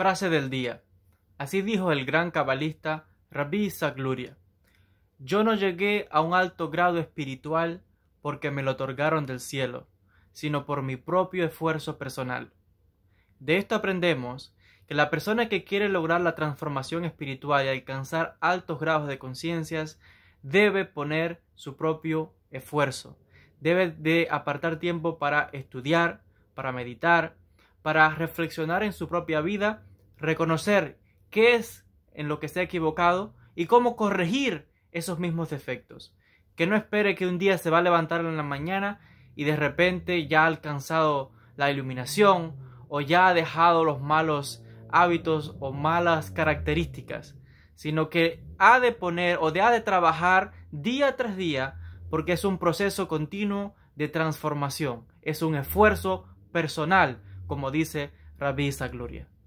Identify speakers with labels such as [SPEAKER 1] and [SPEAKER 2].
[SPEAKER 1] Frase del día. Así dijo el gran cabalista Rabbi Isaac Yo no llegué a un alto grado espiritual porque me lo otorgaron del cielo, sino por mi propio esfuerzo personal. De esto aprendemos que la persona que quiere lograr la transformación espiritual y alcanzar altos grados de conciencias debe poner su propio esfuerzo, debe de apartar tiempo para estudiar, para meditar, para reflexionar en su propia vida reconocer qué es en lo que se ha equivocado y cómo corregir esos mismos defectos. Que no espere que un día se va a levantar en la mañana y de repente ya ha alcanzado la iluminación o ya ha dejado los malos hábitos o malas características, sino que ha de poner o de, ha de trabajar día tras día porque es un proceso continuo de transformación, es un esfuerzo personal, como dice Rabbi Gloria.